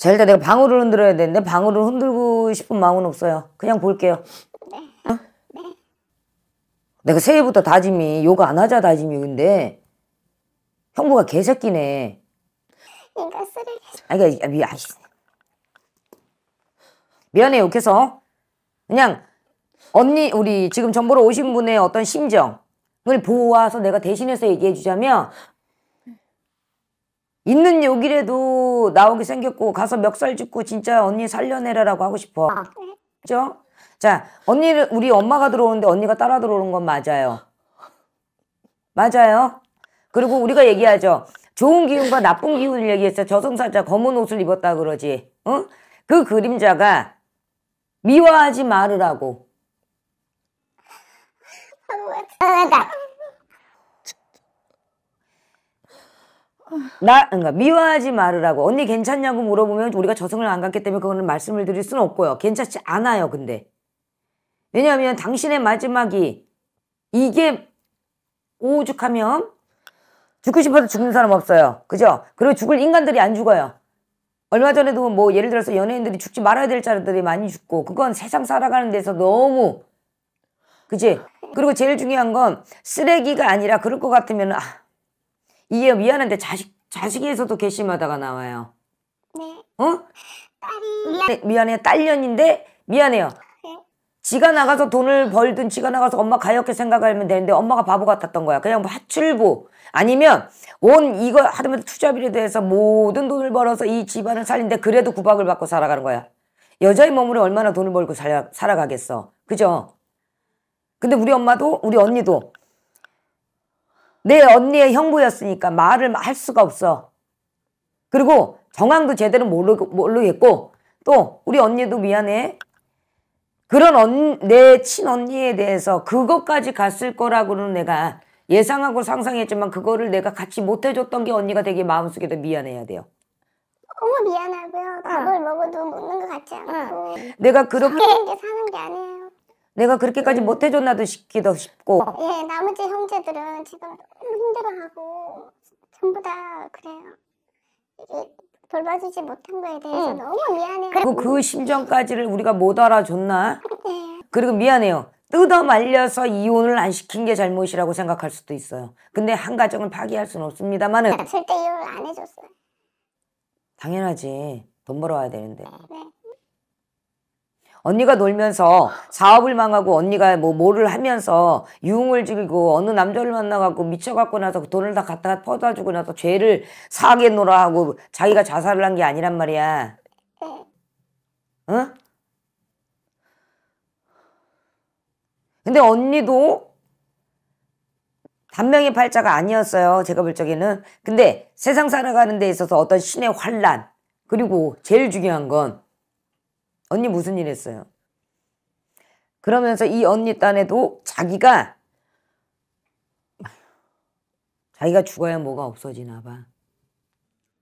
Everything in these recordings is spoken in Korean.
자 일단 내가 방울을 흔들어야 되는데 방울을 흔들고 싶은 마음은 없어요. 그냥 볼게요. 네. 어? 내가 새해부터 다짐이 요안 하자 다짐이 근데 형부가 개새끼네. 인간 쓰레기. 아니 미안. 미안해 욕해서 그냥 언니 우리 지금 정보로 오신 분의 어떤 심정을 보아서 내가 대신해서 얘기해 주자면 있는 욕이라도 나오게 생겼고 가서 멱살 짚고 진짜 언니 살려내라라고 하고 싶어. 아, 그죠? 자, 언니를 우리 엄마가 들어오는데 언니가 따라 들어오는 건 맞아요. 맞아요. 그리고 우리가 얘기하죠. 좋은 기운과 나쁜 기운을 얘기했어. 저승사자 검은 옷을 입었다 그러지. 응? 그 그림자가 미워하지 말으라고. 아, 나 그러니까 미워하지 말으라고 언니 괜찮냐고 물어보면 우리가 저승을 안 갔기 때문에 그거는 말씀을 드릴 수는 없고요. 괜찮지 않아요. 근데 왜냐하면 당신의 마지막이 이게 오죽하면 죽고 싶어도 죽는 사람 없어요. 그죠? 그리고 죽을 인간들이 안 죽어요. 얼마 전에도 뭐 예를 들어서 연예인들이 죽지 말아야 될 자들이 많이 죽고 그건 세상 살아가는 데서 너무 그지? 그리고 제일 중요한 건 쓰레기가 아니라 그럴 것 같으면 아, 이해 미안한데 자식 자식에서도 괘씸하다가 나와요. 네. 어? 딸이 미안해, 네, 미안해요. 딸년인데 미안해요. 네. 지가 나가서 돈을 벌든 지가 나가서 엄마 가엾게 생각하면 되는데 엄마가 바보 같았던 거야. 그냥 뭐 하출부 아니면 온 이거 하다못해 투자비에 대해서 모든 돈을 벌어서 이 집안을 살린데 그래도 구박을 받고 살아가는 거야. 여자의 몸으로 얼마나 돈을 벌고 살아, 살아가겠어. 그죠? 근데 우리 엄마도 우리 언니도 내 언니의 형부였으니까 말을 할 수가 없어. 그리고 정황도 제대로 모르, 모르겠고 또 우리 언니도 미안해. 그런 언, 내 친언니에 대해서 그것까지 갔을 거라고는 내가 예상하고 상상했지만 그거를 내가 같이 못 해줬던 게 언니가 되게 마음속에도 미안해야 돼요. 너무 미안하고요. 밥을 어. 먹어도 먹는 것 같지 않고. 어. 내가 그렇게 사는 게 아니에요. 내가 그렇게까지 네. 못해줬나도 싶기도 싶고. 어, 예, 나머지 형제들은 지금 너무 힘들어하고 전부 다 그래요. 이게 돌봐주지 못한 거에 대해서 응. 너무 미안해요. 그그 심정까지를 우리가 못 알아줬나? 네. 그리고 미안해요. 뜯어 말려서 이혼을 안 시킨 게 잘못이라고 생각할 수도 있어요. 근데 한 가정을 파기할 수는 없습니다만은. 절대 이혼을 안 해줬어요. 당연하지. 돈 벌어와야 되는데. 네. 네. 언니가 놀면서 사업을 망하고 언니가 뭐 뭐를 하면서 유흥을 즐기고 어느 남자를 만나갖고 미쳐갖고 나서 그 돈을 다 갖다가 퍼다 주고 나서 죄를 사게 놀아 하고 자기가 자살을 한 게 아니란 말이야. 응? 근데 언니도 단명의 팔자가 아니었어요. 제가 볼 적에는. 근데 세상 살아가는 데 있어서 어떤 신의 환란 그리고 제일 중요한 건 언니 무슨 일 했어요? 그러면서 이 언니 딴에도 자기가 자기가 죽어야 뭐가 없어지나 봐.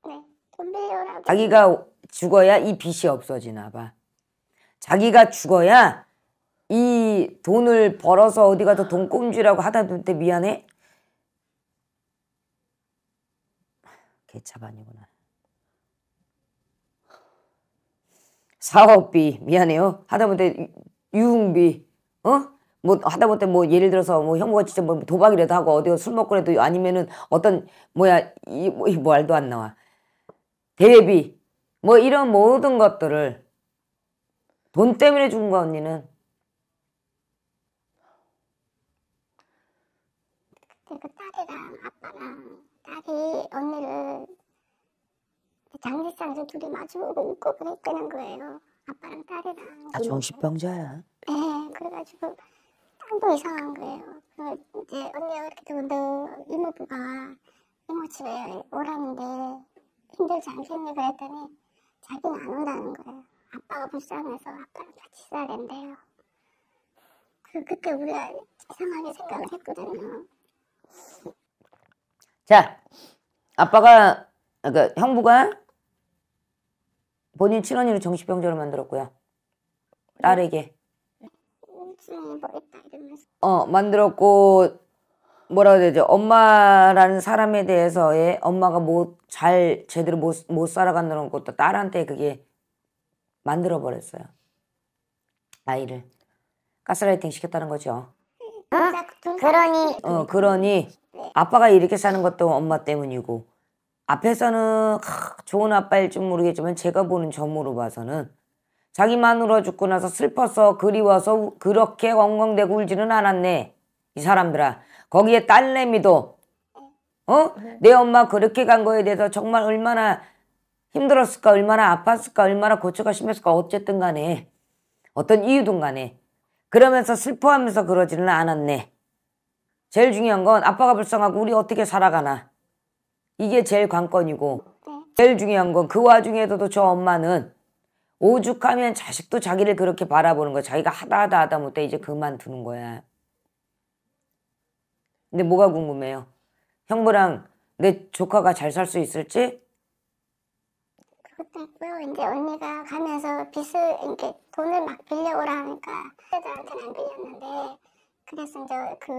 네, 돈 빌려라. 자기가 죽어야 이 빚이 없어지나 봐. 자기가 죽어야 이 돈을 벌어서 어디 가서 돈 꼼지라고 하다 볼때 미안해? 개차반이구나. 사업비 미안해요. 하다못해 유흥비 어? 뭐 하다못해 뭐 예를 들어서 뭐 형부가 진짜 뭐 도박이라도 하고 어디 술 먹고라도 아니면은 어떤 뭐야 이, 뭐, 이 말도 안 나와 대비뭐 이런 모든 것들을 돈 때문에 죽은 거 언니는 그 딸이랑 아빠랑 딸이 언니를 장례상에서 둘이 마주보고 웃고 그랬다는 거예요. 아빠랑 딸이랑. 아, 정신병자야. 네, 그래가지고 땅도 이상한 거예요. 그 이제 언니가 그렇게되어온데 이모부가 이모 집에 오라는데 힘들지 않겠니 그랬더니 자기는 안 온다는 거예요. 아빠가 불쌍해서 아빠랑 같이 있어야 된대요. 그 그때 우리가 이상하게 생각을 했거든요. 자, 아빠가 그까 형부가 본인 친언니를 정신병자로 만들었고요. 네. 딸에게. 어, 만들었고, 뭐라 해야 되죠? 엄마라는 사람에 대해서의 엄마가 못, 잘, 제대로 못, 못 살아간다는 것도 딸한테 그게 만들어버렸어요. 아이를. 가스라이팅 시켰다는 거죠. 어? 그러니. 어, 그러니. 네. 아빠가 이렇게 사는 것도 엄마 때문이고. 앞에서는 좋은 아빠일지 모르겠지만 제가 보는 점으로 봐서는 자기만 울어 죽고 나서 슬퍼서 그리워서 그렇게 엉엉대고 울지는 않았네. 이 사람들아. 거기에 딸내미도 어? 네. 내 엄마 그렇게 간 거에 대해서 정말 얼마나 힘들었을까 얼마나 아팠을까 얼마나 고초가 심했을까 어쨌든 간에 어떤 이유든 간에 그러면서 슬퍼하면서 그러지는 않았네. 제일 중요한 건 아빠가 불쌍하고 우리 어떻게 살아가나. 이게 제일 관건이고 네. 제일 중요한 건 그 와중에서도 저 엄마는 오죽하면 자식도 자기를 그렇게 바라보는 거야. 자기가 하다 하다 하다 못해 이제 그만두는 거야. 근데 뭐가 궁금해요? 형부랑 내 조카가 잘 살 수 있을지? 그것도 있고요. 이제 언니가 가면서 빚을 이렇게 돈을 막빌려오 하니까 애들한테는 안 빌렸는데 그래서 이제 그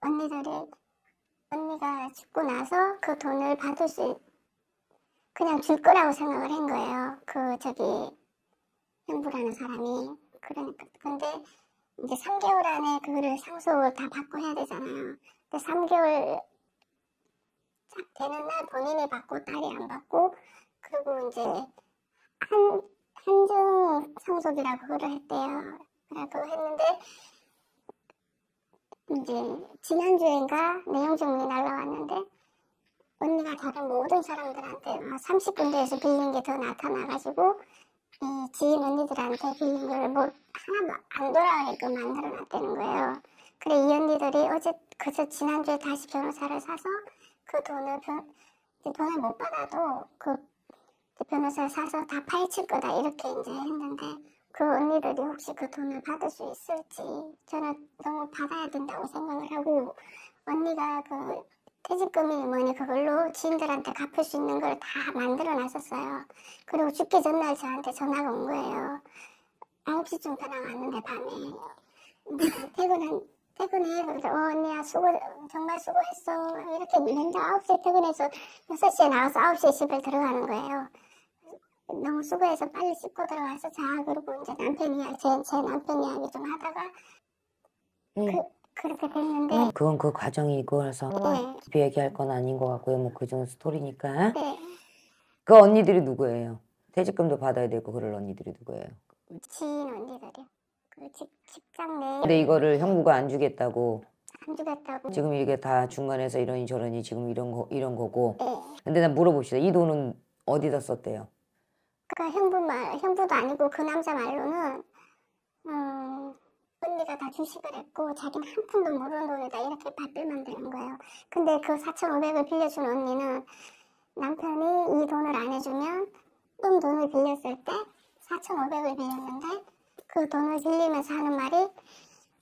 언니들이 언니가 죽고 나서 그 돈을 받을 수 그냥 줄 거라고 생각을 한 거예요. 그 저기 형부라는 사람이 그러니까 근데 이제 3개월 안에 그거를 상속을 다 받고 해야 되잖아요. 근데 3개월 되는 날 본인이 받고 딸이 안 받고 그리고 이제 한 한증 상속이라고 그거를 했대요. 그래 그거 했는데 이제 지난주인가 내용 정리 날라왔는데 언니가 다른 모든 사람들한테 막 뭐 30군데에서 빌린 게 더 나타나가지고 이 지인 언니들한테 빌린 걸뭐하나안돌아가게끔 만들어놨다는 거예요. 그래 이 언니들이 어제 그저 지난주에 다시 변호사를 사서 그 돈을 변, 돈을 못 받아도 그 변호사 를 사서 다 파헤칠 거다 이렇게 이제 했는데 그 언니들이 혹시 그 돈을 받을 수 있을지 저는 너무 받아야 된다고 생각을 하고 언니가 그 퇴직금이 뭐니 그걸로 지인들한테 갚을 수 있는 걸 다 만들어 놨었어요. 그리고 죽기 전날 저한테 전화가 온 거예요. 9시쯤 전화 왔는데 밤에 퇴근한 퇴근해 그래서 어 언니야 수고 정말 수고했어 이렇게 맨날 9시에 퇴근해서 6시에 나와서 9시에 집에 들어가는 거예요. 너무 수고해서 빨리 씻고 들어와서 자 그리고 이제 남편 이야기 제, 제 남편 이야기 좀 하다가 네. 그, 그렇게 됐는데 네, 그건 그 과정이고 그래서 네. 깊이 얘기할 건 아닌 것 같고요 뭐 그중 스토리니까 네. 그 언니들이 누구예요? 퇴직금도 받아야 되고 그럴 언니들이 누구예요? 지인 언니들이요 그 직, 직장 내 근데 이거를 형부가 안 주겠다고 안 주겠다고 지금 이게 다 중간에서 이러니 저러니 지금 이런 거 이런 거고 네. 근데 난 물어봅시다 이 돈은 어디다 썼대요? 그 형부 말, 형부도 아니고 그 남자 말로는, 음, 언니가 다 주식을 했고, 자기는 한 푼도 모르는 돈에다 이렇게 밥을 만드는 거예요. 근데 그 4,500을 빌려준 언니는 남편이 이 돈을 안 해주면 좀 돈을 빌렸을 때 4,500을 빌렸는데 그 돈을 빌리면서 하는 말이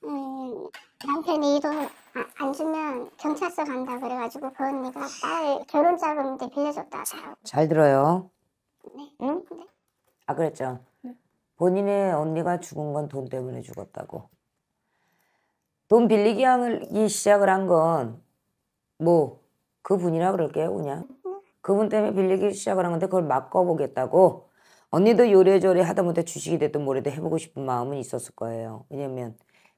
음, 남편이 이 돈을 아, 안 주면 경찰서 간다 그래가지고 그 언니가 딸 결혼 자금인데 빌려줬다 잘 들어요. 때 네. 응? 네. 아 그랬죠. 네. 본인의 언니가 죽은 건 돈 때문에 죽었다고. 돈 빌리기 시작을 한 건 뭐 그분이라 그럴게요 그냥. 음. 그분 때문에 빌리기 시작을 한 건데 그걸 바꿔보겠다고 언니도 요래저래 하다못해 주식이 됐든 뭐래도 해보고 싶은 마음은 있었을 거예요. 왜냐면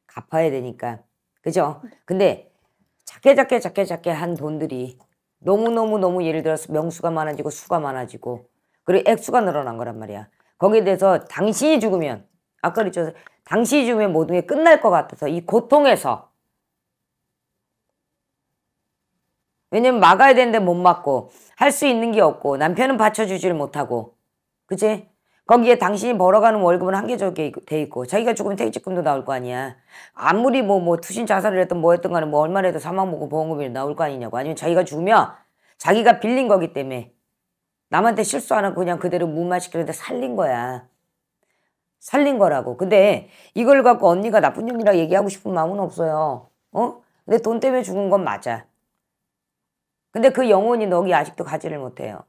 갚아야 되니까. 그죠? 네. 근데 작게 작게 작게 작게 한 돈들이 너무너무너무 예를 들어서 명수가 많아지고 수가 많아지고 그리고 액수가 늘어난 거란 말이야. 거기에 대해서 당신이 죽으면 아까 그랬죠. 당신이 죽으면 모든 게 끝날 것 같아서 이 고통에서 왜냐면 막아야 되는데 못 막고 할 수 있는 게 없고 남편은 받쳐주지를 못하고 그치? 거기에 당신이 벌어가는 월급은 한계적이 돼 있고 자기가 죽으면 퇴직금도 나올 거 아니야. 아무리 뭐뭐 뭐 투신 자살을 했던 뭐했던 간에 뭐 얼마라도 사망보고 보험금이 나올 거 아니냐고 아니면 자기가 죽으면 자기가 빌린 거기 때문에 남한테 실수 안 하고 그냥 그대로 무마시키는데 살린 거야. 살린 거라고. 근데 이걸 갖고 언니가 나쁜 년이라 얘기하고 싶은 마음은 없어요. 어? 근데 돈 때문에 죽은 건 맞아. 근데 그 영혼이 너기 아직도 가지를 못해요.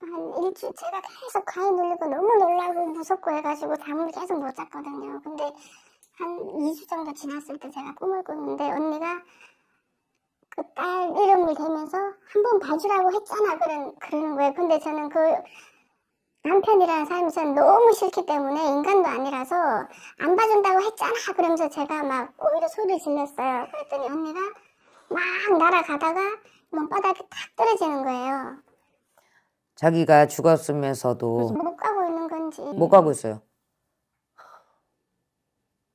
한 일주일째가 계속 가위 눌리고 너무 놀라고 무섭고 해가지고 잠을 계속 못 잤거든요. 근데 한 2주 정도 지났을 때 제가 꿈을 꾸는데 언니가 그 딸 이름을 대면서 한번 봐주라고 했잖아 그런 그런 거예요. 근데 저는 그 남편이라는 사람이 저는 너무 싫기 때문에 인간도 아니라서 안 봐준다고 했잖아 그러면서 제가 막 오히려 소리를 질렀어요. 그랬더니 언니가 막 날아가다가 몸바닥에 탁 떨어지는 거예요. 자기가 죽었으면서도 못 가고 있는 건지 못 가고 있어요.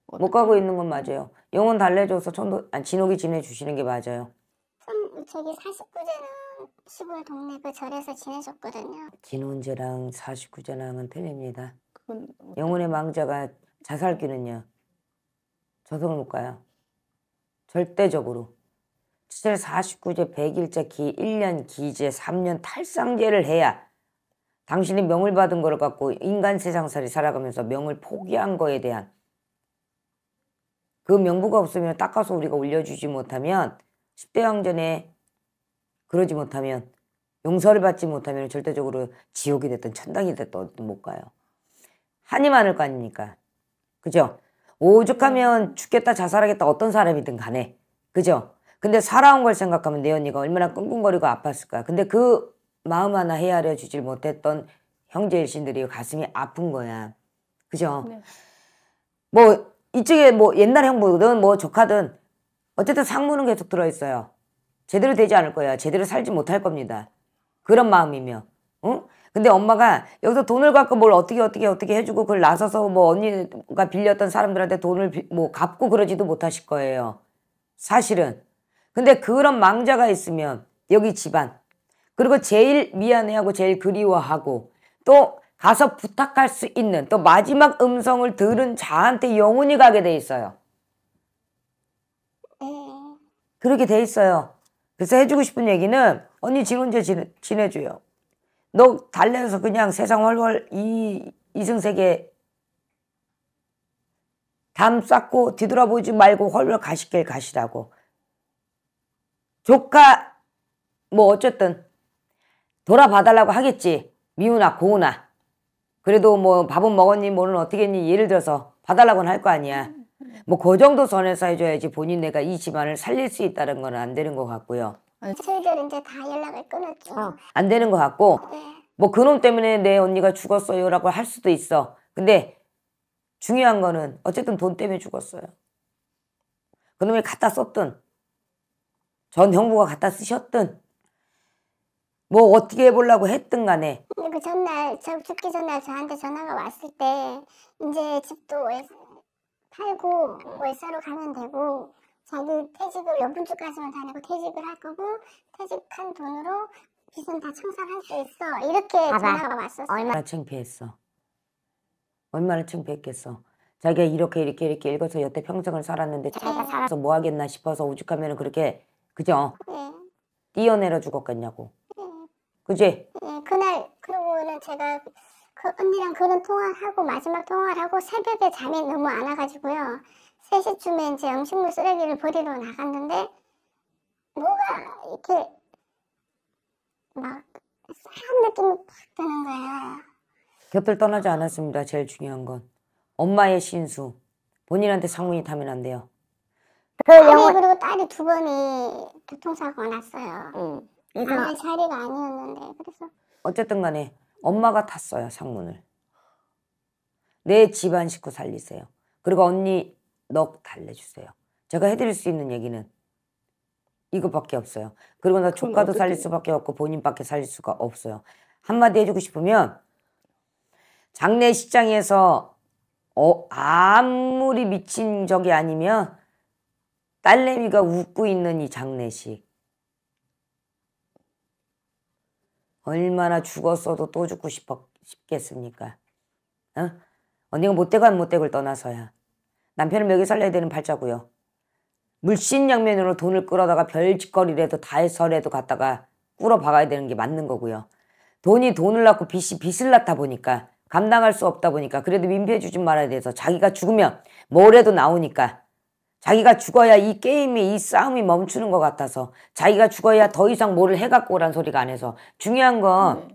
못 가고 있는 건 맞아요. 영혼 달래줘서 천도 아니, 진옥이 지내주시는 게 맞아요. 참 저기 49제는 시골 동네 그 절에서 지내셨거든요. 기운제랑 49제랑은 틀립니다. 그건... 영혼의 망자가 자살기는요. 저승을 못 가요. 절대적으로. 추철 49제 100일자 기 1년 기제 3년 탈상제를 해야 당신이 명을 받은 걸 갖고 인간 세상살이 살아가면서 명을 포기한 거에 대한 그 명부가 없으면 닦아서 우리가 올려주지 못하면 10대 왕전에 그러지 못하면 용서를 받지 못하면 절대적으로 지옥이 됐든 천당이 됐든 못 가요. 한이 많을 거 아닙니까? 그죠? 오죽하면 네. 죽겠다 자살하겠다 어떤 사람이든 간에 그죠? 근데 살아온 걸 생각하면 내 언니가 얼마나 끙끙거리고 아팠을까. 근데 그 마음 하나 헤아려 주질 못했던 형제 일신들이 가슴이 아픈 거야. 그죠? 네. 뭐 이쪽에 뭐 옛날 형부든 뭐 조카든 어쨌든 상무는 계속 들어있어요. 제대로 되지 않을 거야. 제대로 살지 못할 겁니다. 그런 마음이며. 응? 근데 엄마가 여기서 돈을 갖고 뭘 어떻게 어떻게 어떻게 해주고 그걸 나서서 뭐 언니가 빌렸던 사람들한테 돈을 비, 뭐 갚고 그러지도 못하실 거예요. 사실은. 근데 그런 망자가 있으면 여기 집안 그리고 제일 미안해하고 제일 그리워하고 또 가서 부탁할 수 있는 또 마지막 음성을 들은 자한테 영혼이 가게 돼 있어요. 어. 그렇게 돼 있어요. 그래서 해주고 싶은 얘기는 언니 지금 이제 지내, 지내줘요. 너 달래서 그냥 세상 헐헐 이 이승세계 담 쌓고 뒤돌아보지 말고 헐헐 가시길 가시라고. 조카 뭐 어쨌든 돌아봐달라고 하겠지. 미우나 고우나. 그래도 뭐 밥은 먹었니 뭐는 어떻게니 예를 들어서 봐달라고는 할 거 아니야. 뭐그 정도 선에서 해줘야지 본인 내가 이 집안을 살릴 수 있다는 건 안 되는 것 같고요. 저희들 아, 이제 다 연락을 끊었죠. 어. 안 되는 것 같고 네. 뭐 그놈 때문에 내 언니가 죽었어요라고 할 수도 있어. 근데 중요한 거는 어쨌든 돈 때문에 죽었어요. 그놈이 갖다 썼든 전 형부가 갖다 쓰셨든 뭐 어떻게 해보려고 했든 간에 그 전날 저 죽기 전날 저한테 전화가 왔을 때 이제 집도 팔고 월세로 가면 되고 자기 퇴직을 연분 주까지만 다니고 퇴직을 할 거고 퇴직한 돈으로 빚은 다 청산할 수 있어 이렇게 봐봐. 전화가 왔었어 얼마나 창피했어 얼마나 창피했겠어 자기가 이렇게 이렇게 이렇게 읽어서 여태 평생을 살았는데 네. 자기가 살아서 뭐 하겠나 싶어서 오죽하면 그렇게 그죠? 네. 뛰어내려 죽었겠냐고 네. 그지? 네, 그날 그러고는 제가 그 언니랑 그런 통화하고 마지막 통화를 하고 새벽에 잠이 너무 안 와가지고요. 3시쯤에 이제 음식물 쓰레기를 버리러 나갔는데 뭐가 이렇게 막 싸한 느낌이 팍 드는 거예요. 곁을 떠나지 않았습니다. 제일 중요한 건 엄마의 신수. 본인한테 상문이 타면 안 돼요. 그 영화... 그리고 딸이 두 번이 교통사고가 났어요. 응. 이 사람... 자리가 아니었는데 그래서 어쨌든 간에 엄마가 탔어요 상문을. 내 집안 식구 살리세요. 그리고 언니 넋 달래주세요. 제가 해드릴 수 있는 얘기는 이것밖에 없어요. 그리고 나 조카도 어떻게... 살릴 수밖에 없고 본인밖에 살릴 수가 없어요. 한마디 해주고 싶으면 장례식장에서 어, 아무리 미친 적이 아니면 딸내미가 웃고 있는 이 장례식 얼마나 죽었어도 또 죽고 싶어, 싶겠습니까? 어? 언니가 못되건 못되걸 떠나서야. 남편을 먹이 살려야 되는 팔자고요. 물씬양면으로 돈을 끌어다가 별 짓거리라도 다 해서라도 갖다가 꿇어 박아야 되는 게 맞는 거고요. 돈이 돈을 낳고 빚이 빚을 낳다 보니까 감당할 수 없다 보니까 그래도 민폐 주지 말아야 돼서 자기가 죽으면 뭐래도 나오니까 자기가 죽어야 이 게임이 이 싸움이 멈추는 것 같아서 자기가 죽어야 더 이상 뭐를 해갖고 오란 소리가 안 해서 중요한 건얘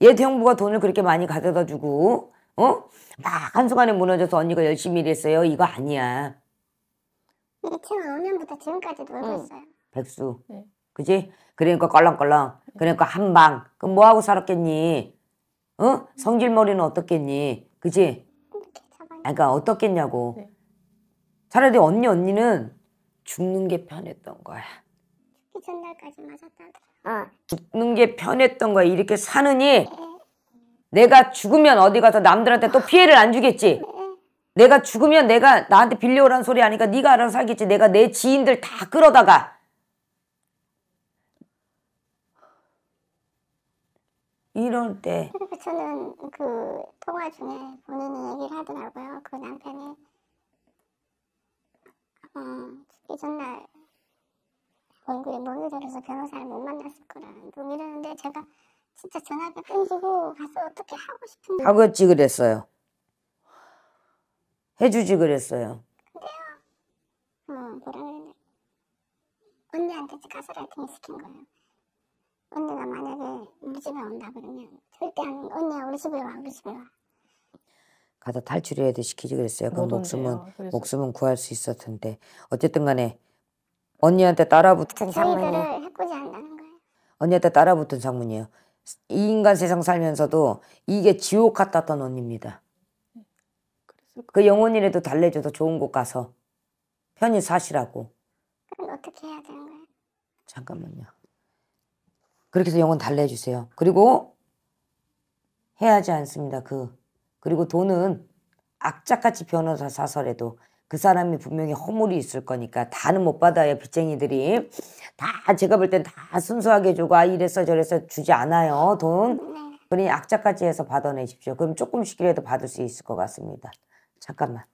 네. 음. 형부가 돈을 그렇게 많이 가져다 주고 어? 막 한순간에 무너져서 언니가 열심히 일했어요 이거 아니야 2005년부터 지금까지도 놀았어요 백수 네. 그지? 그러니까 껄렁껄렁 그러니까 한방 그럼 뭐하고 살았겠니 어? 성질머리는 어떻겠니 그지? 그러니까 어떻겠냐고 네. 차라리 언니 언니는 죽는 게 편했던 거야. 죽 전날까지 맞았다고. 어. 죽는 게 편했던 거야. 이렇게 사느니 네. 내가 죽으면 어디 가서 남들한테 또 피해를 안 주겠지. 네. 내가 죽으면 내가 나한테 빌려오란 소리 아니까 네가 알아서 살겠지. 내가 내 지인들 다 끌어다가 이럴 때. 그리고 저는 그 통화 중에 본인이 얘기를 하더라고요. 그 남편이 어, 죽기 전날 얼굴이 멍들어서 변호사를 못 만났을 거라 는무 이러는데 제가 진짜 전화기 끊기고 가서 어떻게 하고 싶은데 아버지 그랬어요. 해주지 그랬어요. 근데요. 어, 뭐라 그랬나 언니한테 가서라이팅을 시킨 거예요. 언니가 만약에 우리 집에 온다 그러면 절대 안 언니야 우리 집에 와 우리 집에 와 가서 탈출해야도 시키지 그랬어요. 그 목숨은 그래서. 목숨은 구할 수 있었던데 어쨌든 간에 언니한테 따라붙은 상문이 해코지 한는 거예요. 언니한테 따라붙은 상문이에요. 이 인간 세상 살면서도 이게 지옥 같았던 언니입니다. 네, 그 영혼이라도 달래줘서 좋은 곳 가서 편히 사시라고. 그럼 어떻게 해야 되는 거예요? 잠깐만요. 그렇게 해서 영혼 달래주세요. 그리고 해야지 않습니다. 그 그리고 돈은 악착같이 변호사 사설에도 그 사람이 분명히 허물이 있을 거니까 다는 못 받아요 빚쟁이들이 다 제가 볼 땐 다 순수하게 주고 아 이래서 저래서 주지 않아요 돈 네. 그러니 악착같이 해서 받아내십시오 그럼 조금씩이라도 받을 수 있을 것 같습니다 잠깐만